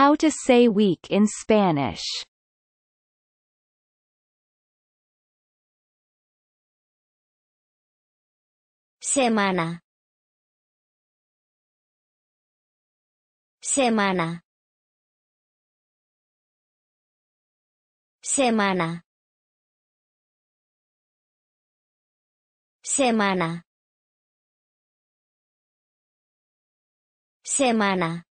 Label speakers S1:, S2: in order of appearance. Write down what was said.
S1: How to say week in Spanish
S2: Semana Semana Semana Semana Semana